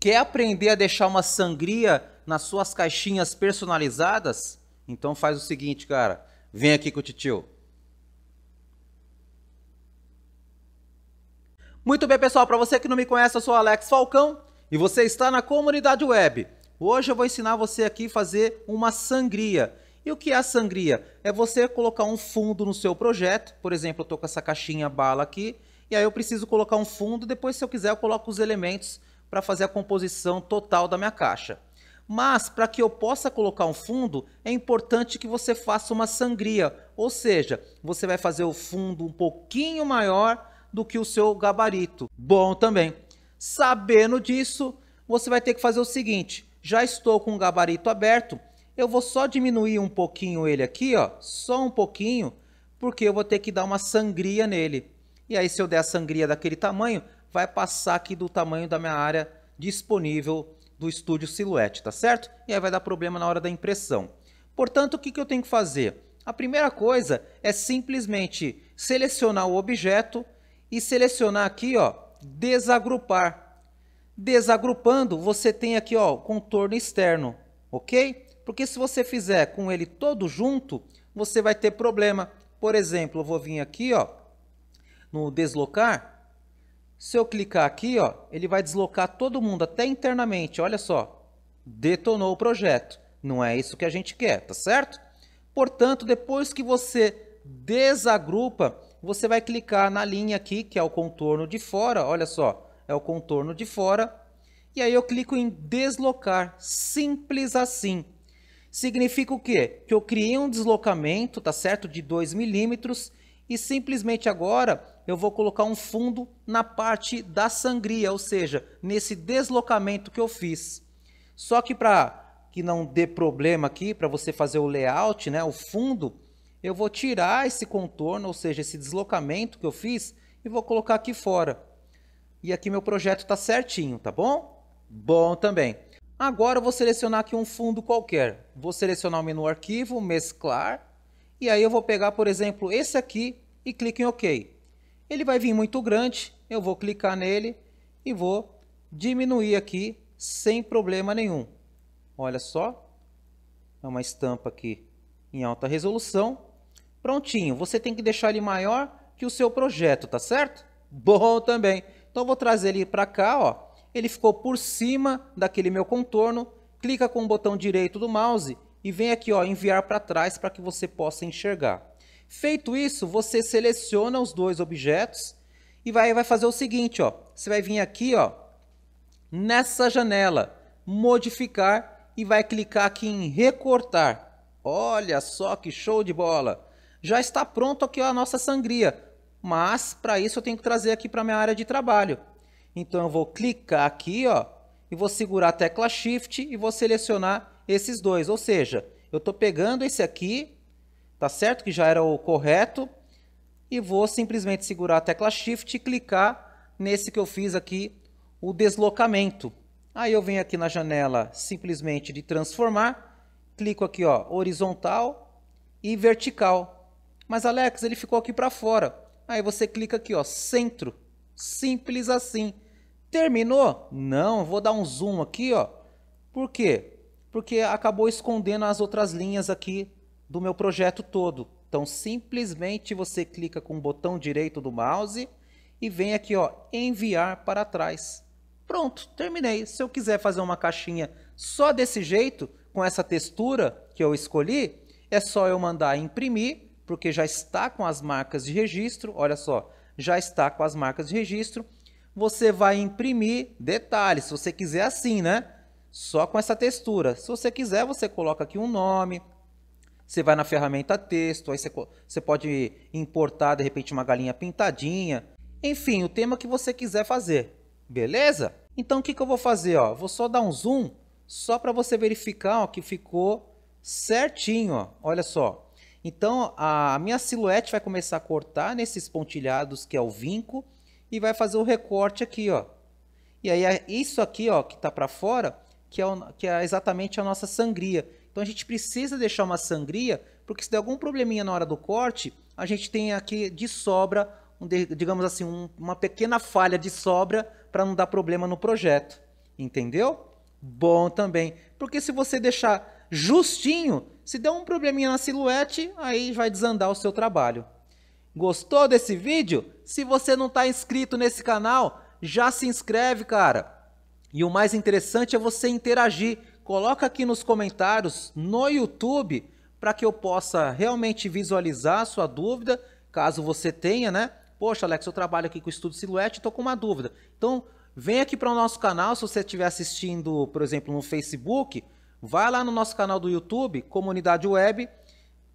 Quer aprender a deixar uma sangria nas suas caixinhas personalizadas? Então faz o seguinte, cara. Vem aqui com o tio. Muito bem, pessoal. Para você que não me conhece, eu sou Alex Falcão e você está na comunidade web. Hoje eu vou ensinar você aqui a fazer uma sangria. E o que é a sangria? É você colocar um fundo no seu projeto. Por exemplo, eu estou com essa caixinha bala aqui. E aí eu preciso colocar um fundo. Depois, se eu quiser, eu coloco os elementos para fazer a composição total da minha caixa. Mas para que eu possa colocar um fundo, é importante que você faça uma sangria, ou seja, você vai fazer o fundo um pouquinho maior do que o seu gabarito. Bom também. Sabendo disso, você vai ter que fazer o seguinte: já estou com o gabarito aberto, eu vou só diminuir um pouquinho ele aqui, ó, só um pouquinho, porque eu vou ter que dar uma sangria nele. E aí, se eu der a sangria daquele tamanho, vai passar aqui do tamanho da minha área disponível do estúdio Silhouette, tá certo? E aí vai dar problema na hora da impressão. Portanto, o que, que eu tenho que fazer? A primeira coisa é simplesmente selecionar o objeto e selecionar aqui, ó, desagrupar. Desagrupando, você tem aqui, ó, contorno externo, ok? Porque se você fizer com ele todo junto, você vai ter problema. Por exemplo, eu vou vir aqui, ó, no deslocar, se eu clicar aqui, ó, ele vai deslocar todo mundo até internamente, olha só. Detonou o projeto. Não é isso que a gente quer, tá certo? Portanto, depois que você desagrupa, você vai clicar na linha aqui, que é o contorno de fora, olha só, é o contorno de fora. E aí eu clico em deslocar, simples assim. Significa o quê? Que eu criei um deslocamento, tá certo, de 2 milímetros e simplesmente agora eu vou colocar um fundo na parte da sangria, ou seja, nesse deslocamento que eu fiz. Só que para que não dê problema aqui, para você fazer o layout, né, o fundo, eu vou tirar esse contorno, ou seja, esse deslocamento que eu fiz, e vou colocar aqui fora. E aqui meu projeto está certinho, tá bom? Bom também. Agora eu vou selecionar aqui um fundo qualquer. Vou selecionar o menu arquivo, mesclar, e aí eu vou pegar, por exemplo, esse aqui e clico em OK. Ele vai vir muito grande, eu vou clicar nele e vou diminuir aqui sem problema nenhum. Olha só, é uma estampa aqui em alta resolução. Prontinho, você tem que deixar ele maior que o seu projeto, tá certo? Bom também. Então vou trazer ele para cá, ó. Ele ficou por cima daquele meu contorno. Clica com o botão direito do mouse e vem aqui ó, enviar para trás para que você possa enxergar. Feito isso, você seleciona os dois objetos e vai, vai fazer o seguinte, ó, você vai vir aqui ó, nessa janela, modificar e vai clicar aqui em recortar. Olha só que show de bola! Já está pronto aqui ó, a nossa sangria, mas para isso eu tenho que trazer aqui para minha área de trabalho. Então eu vou clicar aqui ó, e vou segurar a tecla Shift e vou selecionar esses dois. Ou seja, eu estou pegando esse aqui, tá certo? Que já era o correto. E vou simplesmente segurar a tecla Shift e clicar nesse que eu fiz aqui, o deslocamento. Aí eu venho aqui na janela simplesmente de transformar, clico aqui ó, horizontal e vertical. Mas Alex, ele ficou aqui para fora. Aí você clica aqui ó, centro. Simples assim. Terminou? Não, vou dar um zoom aqui ó. Por quê? porque acabou escondendo as outras linhas aqui do meu projeto todo. Então, simplesmente você clica com o botão direito do mouse e vem aqui, ó, enviar para trás. Pronto, terminei. Se eu quiser fazer uma caixinha só desse jeito, com essa textura que eu escolhi, é só eu mandar imprimir, porque já está com as marcas de registro, olha só, já está com as marcas de registro. Você vai imprimir, detalhe, se você quiser assim, né? só com essa textura. Se você quiser, você coloca aqui um nome, você vai na ferramenta texto, aí você, você pode importar de repente uma galinha pintadinha, enfim, o tema que você quiser fazer, beleza? Então o que, que eu vou fazer? Ó? Vou só dar um zoom, só para você verificar ó, que ficou certinho, ó. olha só. Então a minha silhuete vai começar a cortar nesses pontilhados que é o vinco e vai fazer o recorte aqui, ó. E aí isso aqui, ó, que tá para fora, que é, o, que é exatamente a nossa sangria. Então a gente precisa deixar uma sangria, porque se der algum probleminha na hora do corte, a gente tem aqui de sobra, um, digamos assim, um, uma pequena falha de sobra para não dar problema no projeto. Entendeu? Bom também. Porque se você deixar justinho, se der um probleminha na silhuete, aí vai desandar o seu trabalho. Gostou desse vídeo? Se você não está inscrito nesse canal, já se inscreve, cara. E o mais interessante é você interagir. Coloca aqui nos comentários no YouTube para que eu possa realmente visualizar a sua dúvida, caso você tenha, né? Poxa, Alex, eu trabalho aqui com estudo e estou com uma dúvida. Então, vem aqui para o nosso canal, se você estiver assistindo, por exemplo, no Facebook, vai lá no nosso canal do YouTube, Comunidade Web,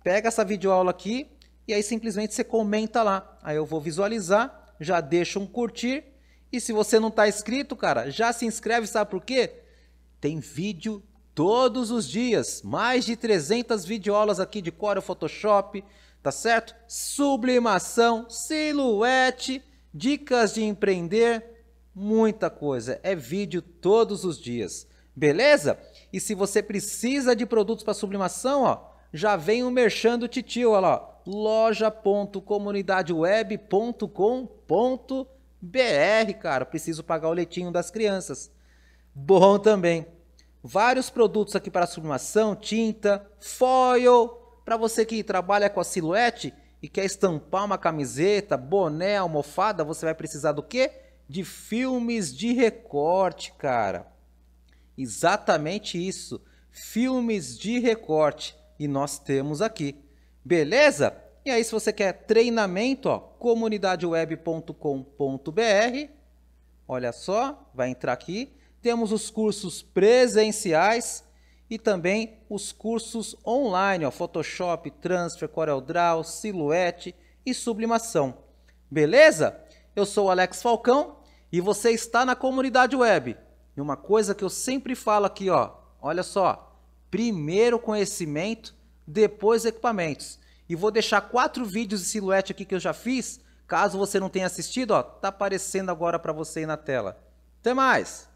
pega essa videoaula aqui e aí simplesmente você comenta lá. Aí eu vou visualizar, já deixa um curtir e se você não está inscrito, cara, já se inscreve, sabe por quê? Tem vídeo todos os dias, mais de 300 videoaulas aqui de Corel Photoshop, tá certo? Sublimação, silhuete, dicas de empreender, muita coisa. É vídeo todos os dias, beleza? E se você precisa de produtos para sublimação, ó, já vem o merchan do titio, lá, loja.comunidadeweb.com.br BR, cara, preciso pagar o leitinho das crianças. Bom também. Vários produtos aqui para sublimação, tinta, foil, para você que trabalha com a silhuete e quer estampar uma camiseta, boné, almofada, você vai precisar do quê? De filmes de recorte, cara. Exatamente isso, filmes de recorte. E nós temos aqui. Beleza? E aí, se você quer treinamento, ó, comunidadeweb.com.br. Olha só, vai entrar aqui. Temos os cursos presenciais e também os cursos online, ó, Photoshop, Transfer, CorelDRAW, Silhouette e Sublimação. Beleza? Eu sou o Alex Falcão e você está na comunidade web. E uma coisa que eu sempre falo aqui, ó, olha só, primeiro conhecimento, depois equipamentos. E vou deixar quatro vídeos de silhuete aqui que eu já fiz. Caso você não tenha assistido, ó, tá aparecendo agora para você aí na tela. Até mais!